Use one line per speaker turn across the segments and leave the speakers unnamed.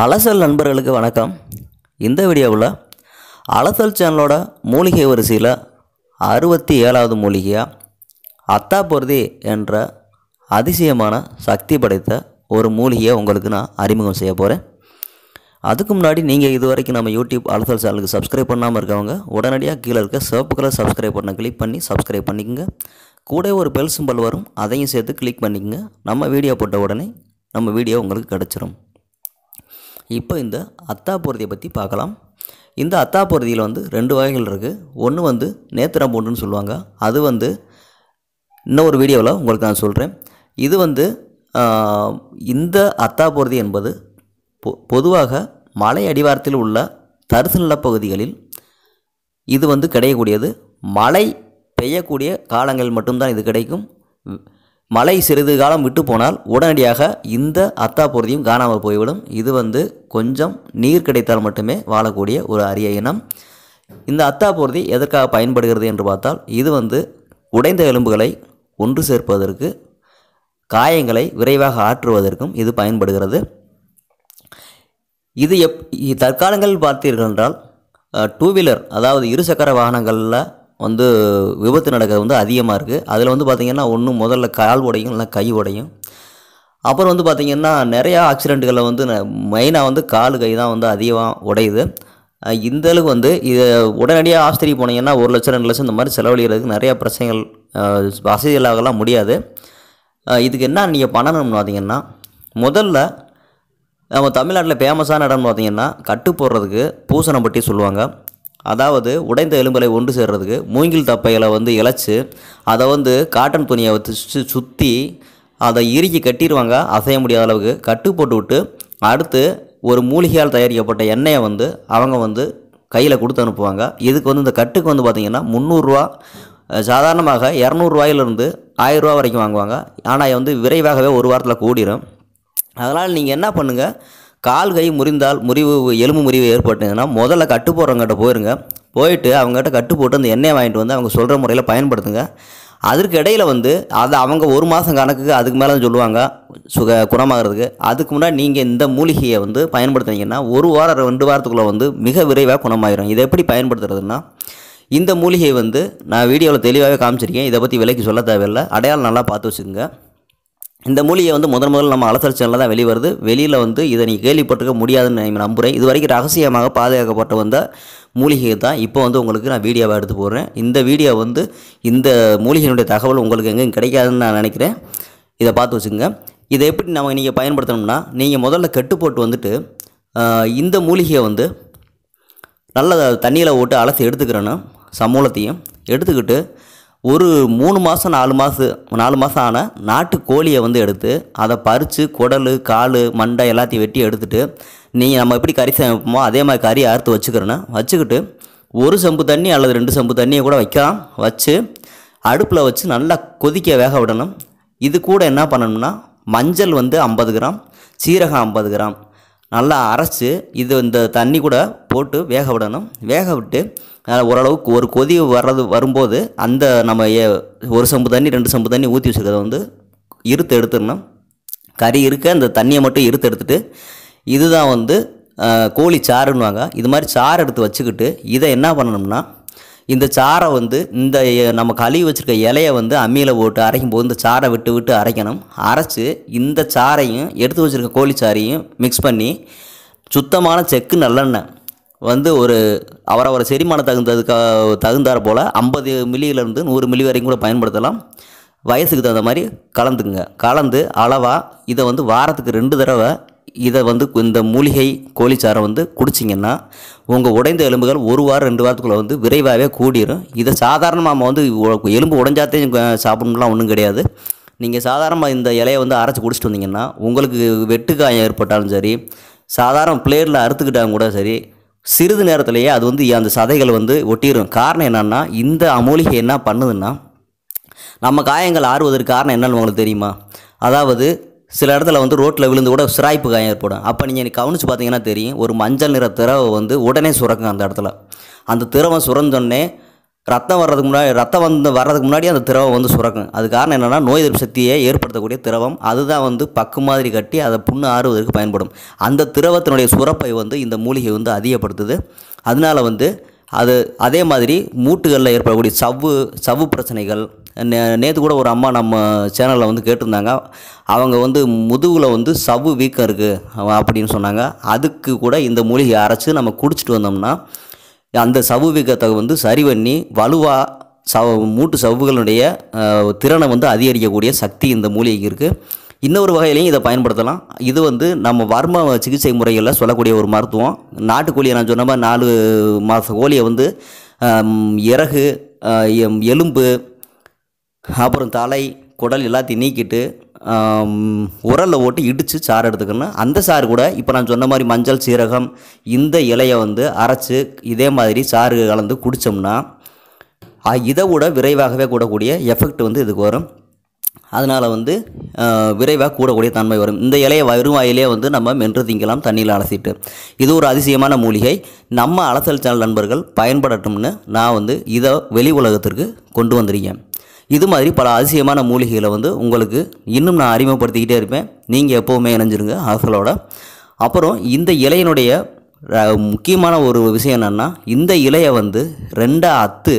அலசல் நண்பர்களுக்கு வணக்கம் இந்த வீடியோவில் அலசல் சேனலோட மூலிகை வரிசையில் அறுபத்தி ஏழாவது மூலிகையாக அத்தாபொருதி என்ற அதிசயமான சக்தி படைத்த ஒரு மூலிகையை உங்களுக்கு நான் அறிமுகம் செய்ய போகிறேன் அதுக்கு முன்னாடி நீங்கள் இது வரைக்கும் நம்ம யூடியூப் அலசல் சேனலுக்கு சப்ஸ்கிரைப் பண்ணாமல் இருக்கவங்க உடனடியாக கீழே இருக்க சிவப்பு கலர் சப்ஸ்கிரைப் பண்ண கிளிக் பண்ணி சப்ஸ்கிரைப் பண்ணிக்கோங்க கூட ஒரு பெல் சிம்பல் வரும் அதையும் சேர்த்து கிளிக் பண்ணிக்கோங்க நம்ம வீடியோ போட்ட உடனே நம்ம வீடியோ உங்களுக்கு கிடச்சிரும் இப்போ இந்த அத்தா பொருதியை பற்றி பார்க்கலாம் இந்த அத்தா பொருதியில் வந்து ரெண்டு வகைகள் இருக்குது ஒன்று வந்து நேத்திரம் பூண்டுன்னு சொல்லுவாங்க அது வந்து இன்னொரு வீடியோவில் உங்களுக்கு நான் சொல்கிறேன் இது வந்து இந்த அத்தா பொருதி என்பது பொ பொதுவாக மலை அடிவாரத்தில் உள்ள தரிசு நிலப்பகுதிகளில் இது வந்து கிடையக்கூடியது மழை பெய்யக்கூடிய காலங்கள் மட்டும்தான் இது கிடைக்கும் மழை சிறிது காலம் விட்டு போனால் உடனடியாக இந்த பொருதியும் காணாமல் போய்விடும் இது வந்து கொஞ்சம் நீர் கிடைத்தால் மட்டுமே வாழக்கூடிய ஒரு அரிய இனம் இந்த பொருதி எதற்காக பயன்படுகிறது என்று பார்த்தால் இது வந்து உடைந்த எலும்புகளை ஒன்று சேர்ப்பதற்கு காயங்களை விரைவாக ஆற்றுவதற்கும் இது பயன்படுகிறது இது எப் தற்காலங்களில் பார்த்தீர்கள் என்றால் டூ வீலர் அதாவது இருசக்கர வாகனங்களில் வந்து விபத்து நடக்கிறது வந்து அதிகமாக இருக்குது அதில் வந்து பார்த்திங்கன்னா ஒன்று முதல்ல கால் உடையும் இல்லை கை உடையும் அப்புறம் வந்து பார்த்திங்கன்னா நிறையா ஆக்சிடெண்ட்டுகளில் வந்து மெயினாக வந்து கால் கை தான் வந்து அதிகமாக உடையுது இந்த அளவுக்கு வந்து இதை உடனடியாக ஆஸ்திரி போனீங்கன்னா ஒரு லட்சம் ரெண்டு லட்சம் இந்த மாதிரி செலவழிகிறதுக்கு நிறையா பிரச்சனைகள் வசதிகளாகலாம் முடியாது இதுக்கு என்ன நீங்கள் பண்ணணும்னு பார்த்தீங்கன்னா முதல்ல நம்ம தமிழ்நாட்டில் ஃபேமஸான இடம்னு பார்த்தீங்கன்னா கட்டு போடுறதுக்கு பூசணப்பட்டி சொல்லுவாங்க அதாவது உடைந்த எலும்பலை ஒன்று சேர்றதுக்கு மூங்கில் தப்பைகளை வந்து இழைச்சி அதை வந்து காட்டன் துணியை வச்சு சுற்றி அதை இறுக்கி கட்டிடுவாங்க அசைய முடியாத அளவுக்கு கட்டு போட்டு விட்டு அடுத்து ஒரு மூலிகையால் தயாரிக்கப்பட்ட எண்ணெயை வந்து அவங்க வந்து கையில் கொடுத்து அனுப்புவாங்க இதுக்கு வந்து இந்த கட்டுக்கு வந்து பார்த்திங்கன்னா முந்நூறுரூவா சாதாரணமாக இரநூறுவாயிலிருந்து ஆயிரரூவா வரைக்கும் வாங்குவாங்க ஆனால் வந்து விரைவாகவே ஒரு வாரத்தில் கூடிரும் அதனால் நீங்கள் என்ன பண்ணுங்கள் கால் கை முறிந்தால் முறிவு எலும்பு முறிவு ஏற்பட்டுங்கன்னா முதல்ல கட்டு போடுறவங்ககிட்ட போயிருங்க போயிட்டு அவங்ககிட்ட கட்டு போட்டு அந்த எண்ணெயை வாங்கிட்டு வந்து அவங்க சொல்கிற முறையில் பயன்படுத்துங்க அதற்கு இடையில் வந்து அதை அவங்க ஒரு மாதம் கணக்குக்கு அதுக்கு மேலே தான் சொல்லுவாங்க சுக குணமாகிறதுக்கு அதுக்கு முன்னாடி நீங்கள் இந்த மூலிகையை வந்து பயன்படுத்துனீங்கன்னா ஒரு வாரம் ரெண்டு வாரத்துக்குள்ளே வந்து மிக விரைவாக குணமாயிரும் இதை எப்படி பயன்படுத்துறதுன்னா இந்த மூலிகை வந்து நான் வீடியோவில் தெளிவாகவே காமிச்சிருக்கேன் இதை பற்றி விலைக்கு சொல்ல தேவையில்லை அடையாளம் நல்லா பார்த்து வச்சுக்கோங்க இந்த மூலிகை வந்து முதன் முதல் நம்ம அலசல் சேனலில் தான் வெளிவருது வெளியில் வந்து இதை நீங்கள் கேள்விப்பட்டிருக்க முடியாதுன்னு நான் நம்புகிறேன் இது வரைக்கும் ரகசியமாக பாதுகாக்கப்பட்டு வந்த மூலிகை தான் இப்போ வந்து உங்களுக்கு நான் வீடியோவாக எடுத்து போடுறேன் இந்த வீடியோ வந்து இந்த மூலிகையினுடைய தகவல் உங்களுக்கு எங்கேயும் கிடைக்காதுன்னு நான் நினைக்கிறேன் இதை பார்த்து வச்சுங்க இதை எப்படி நம்ம நீங்கள் பயன்படுத்தணும்னா நீங்கள் முதல்ல கெட்டு போட்டு வந்துட்டு இந்த மூலிகையை வந்து நல்ல தண்ணியில் ஓட்டு அலசி எடுத்துக்கிறேன்னு சமூலத்தையும் எடுத்துக்கிட்டு ஒரு மூணு மாதம் நாலு மாதம் நாலு மாதம் ஆன நாட்டு கோழியை வந்து எடுத்து அதை பறித்து குடல் கால் மண்டை எல்லாத்தையும் வெட்டி எடுத்துகிட்டு நீங்கள் நம்ம எப்படி கறி சமைப்போமோ அதே மாதிரி கறி அறுத்து வச்சுக்கிறோன்னு வச்சுக்கிட்டு ஒரு செம்பு தண்ணி அல்லது ரெண்டு செம்பு தண்ணியை கூட வைக்கலாம் வச்சு அடுப்பில் வச்சு நல்லா கொதிக்க வேக விடணும் இது கூட என்ன பண்ணணும்னா மஞ்சள் வந்து ஐம்பது கிராம் சீரகம் ஐம்பது கிராம் நல்லா அரைச்சி இது இந்த தண்ணி கூட போட்டு வேக விடணும் வேக விட்டு ஓரளவுக்கு ஒரு கொதி வர்றது வரும்போது அந்த நம்ம ஒரு சம்பு தண்ணி ரெண்டு சம்பு தண்ணி ஊற்றி வச்சுருக்கிறத வந்து இருத்து எடுத்துடணும் கறி இருக்க அந்த தண்ணியை மட்டும் இருத்து எடுத்துகிட்டு இதுதான் வந்து கோழி சாறுன்னுவாங்க இது மாதிரி சாறு எடுத்து வச்சுக்கிட்டு இதை என்ன பண்ணணும்னா இந்த சாரை வந்து இந்த நம்ம கழுவி வச்சுருக்க இலையை வந்து அம்மியில் போட்டு அரைக்கும் போது இந்த சாரை விட்டு விட்டு அரைக்கணும் அரைச்சி இந்த சாரையும் எடுத்து வச்சுருக்க கோழி சாரையும் மிக்ஸ் பண்ணி சுத்தமான செக்கு நல்லெண்ணெய் வந்து ஒரு அவரவர் செரிமான தகுந்ததுக்கு தகுந்தார் போல் ஐம்பது மில்லியிலேருந்து நூறு மில்லி வரைக்கும் கூட பயன்படுத்தலாம் வயசுக்கு தகுந்த மாதிரி கலந்துக்குங்க கலந்து அளவாக இதை வந்து வாரத்துக்கு ரெண்டு தடவை இதை வந்து இந்த மூலிகை கோழிச்சாரை வந்து குடிச்சிங்கன்னா உங்கள் உடைந்த எலும்புகள் ஒரு வாரம் ரெண்டு வாரத்துக்குள்ளே வந்து விரைவாகவே கூடிரும் இதை சாதாரணமாக நம்ம வந்து எலும்பு உடைஞ்சாத்தே சாப்பிடணும்லாம் ஒன்றும் கிடையாது நீங்கள் சாதாரணமாக இந்த இலையை வந்து அரைச்சி குடிச்சிட்டு வந்தீங்கன்னா உங்களுக்கு வெட்டுக்காயம் ஏற்பட்டாலும் சரி சாதாரண பிளேயரில் அறுத்துக்கிட்டாலும் கூட சரி சிறிது நேரத்திலேயே அது வந்து அந்த சதைகள் வந்து ஒட்டிடும் காரணம் என்னென்னா இந்த அமூலிகை என்ன பண்ணுதுன்னா நம்ம காயங்கள் ஆறுவதற்கு காரணம் என்னென்னு உங்களுக்கு தெரியுமா அதாவது சில இடத்துல வந்து ரோட்டில் விழுந்து கூட சிராய்ப்பு காயம் ஏற்படும் அப்போ நீங்கள் கவனித்து பார்த்தீங்கன்னா தெரியும் ஒரு மஞ்சள் நிற திரவை வந்து உடனே சுரக்கும் அந்த இடத்துல அந்த திரவம் சுரந்தோடனே ரத்தம் வர்றதுக்கு முன்னாடி ரத்தம் வந்து வர்றதுக்கு முன்னாடி அந்த திரவம் வந்து சுரக்கும் அது காரணம் என்னென்னா நோய் எதிர்ப்பு சக்தியை ஏற்படுத்தக்கூடிய திரவம் அதுதான் வந்து பக்கு மாதிரி கட்டி அதை புண்ணு ஆறுவதற்கு பயன்படும் அந்த திரவத்தினுடைய சுரப்பை வந்து இந்த மூலிகை வந்து அதிகப்படுத்துது அதனால் வந்து அது அதே மாதிரி மூட்டுகளில் ஏற்படக்கூடிய சவ்வு சவ்வு பிரச்சனைகள் நே நேற்று கூட ஒரு அம்மா நம்ம சேனலில் வந்து கேட்டிருந்தாங்க அவங்க வந்து முதுகில் வந்து சவ்வு வீக்கம் இருக்குது அப்படின்னு சொன்னாங்க அதுக்கு கூட இந்த மூலிகை அரைச்சி நம்ம குடிச்சிட்டு வந்தோம்னா அந்த வீக்கத்தை வந்து சரி பண்ணி வலுவாக சவ மூட்டு சவுகளுடைய திறனை வந்து அதிகரிக்கக்கூடிய சக்தி இந்த மூலிகைக்கு இருக்குது இன்னொரு வகையிலையும் இதை பயன்படுத்தலாம் இது வந்து நம்ம வர்ம சிகிச்சை முறைகளில் சொல்லக்கூடிய ஒரு மருத்துவம் நாட்டுக்கோழியை நான் சொன்ன மாதிரி நாலு மாத கோழியை வந்து இறகு எலும்பு அப்புறம் தலை குடல் எல்லாத்தையும் நீக்கிட்டு உரலில் ஓட்டி இடித்து சாறு எடுத்துக்கணும் அந்த சாறு கூட இப்போ நான் சொன்ன மாதிரி மஞ்சள் சீரகம் இந்த இலையை வந்து அரைச்சி இதே மாதிரி சாறு கலந்து குடித்தோம்னா இதை விட விரைவாகவே கூடக்கூடிய எஃபெக்ட் வந்து இதுக்கு வரும் அதனால் வந்து விரைவாக கூடக்கூடிய தன்மை வரும் இந்த இலையை வரும் வாயிலே வந்து நம்ம மென்று திங்கலாம் தண்ணியில் அலசிட்டு இது ஒரு அதிசயமான மூலிகை நம்ம அலசல் சேனல் நண்பர்கள் பயன்படட்டும்னு நான் வந்து இதை வெளி உலகத்திற்கு கொண்டு வந்திருக்கேன் இது மாதிரி பல அதிசயமான மூலிகைகளை வந்து உங்களுக்கு இன்னும் நான் அறிமுகப்படுத்திக்கிட்டே இருப்பேன் நீங்கள் எப்போவுமே இணைஞ்சிருங்க ஆசலோட அப்புறம் இந்த இலையினுடைய முக்கியமான ஒரு விஷயம் என்னென்னா இந்த இலையை வந்து ரெண்டாக அத்து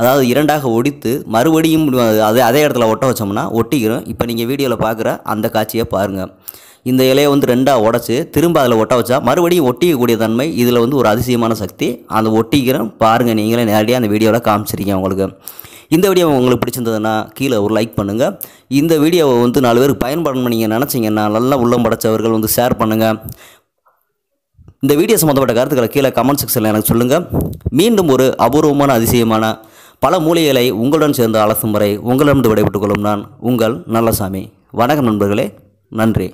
அதாவது இரண்டாக ஒடித்து மறுபடியும் அதே அதே இடத்துல ஒட்ட வச்சோம்னா ஒட்டிக்கிறோம் இப்போ நீங்கள் வீடியோவில் பார்க்குற அந்த காட்சியை பாருங்கள் இந்த இலையை வந்து ரெண்டாக உடச்சி திரும்ப அதில் ஒட்ட வச்சா மறுபடியும் ஒட்டிக்கக்கூடிய தன்மை இதில் வந்து ஒரு அதிசயமான சக்தி அந்த ஒட்டிக்கிறோம் பாருங்கள் நீங்களே நேரடியாக அந்த வீடியோவில் காமிச்சிருக்கீங்க உங்களுக்கு இந்த வீடியோ உங்களுக்கு பிடிச்சிருந்ததுன்னா கீழே ஒரு லைக் பண்ணுங்கள் இந்த வீடியோவை வந்து நாலு பேருக்கு பயன்படணும்னு நீங்கள் நினச்சிங்கன்னா நல்லா உள்ளம் படைச்சவர்கள் வந்து ஷேர் பண்ணுங்கள் இந்த வீடியோ சம்மந்தப்பட்ட கருத்துக்களை கீழே கமெண்ட் செக்ஷனில் எனக்கு சொல்லுங்கள் மீண்டும் ஒரு அபூர்வமான அதிசயமான பல மூலிகளை உங்களுடன் சேர்ந்து அலசும் வரை உங்களிடம் விடைபெற்றுக் கொள்ளும் நான் உங்கள் நல்லசாமி வணக்கம் நண்பர்களே நன்றி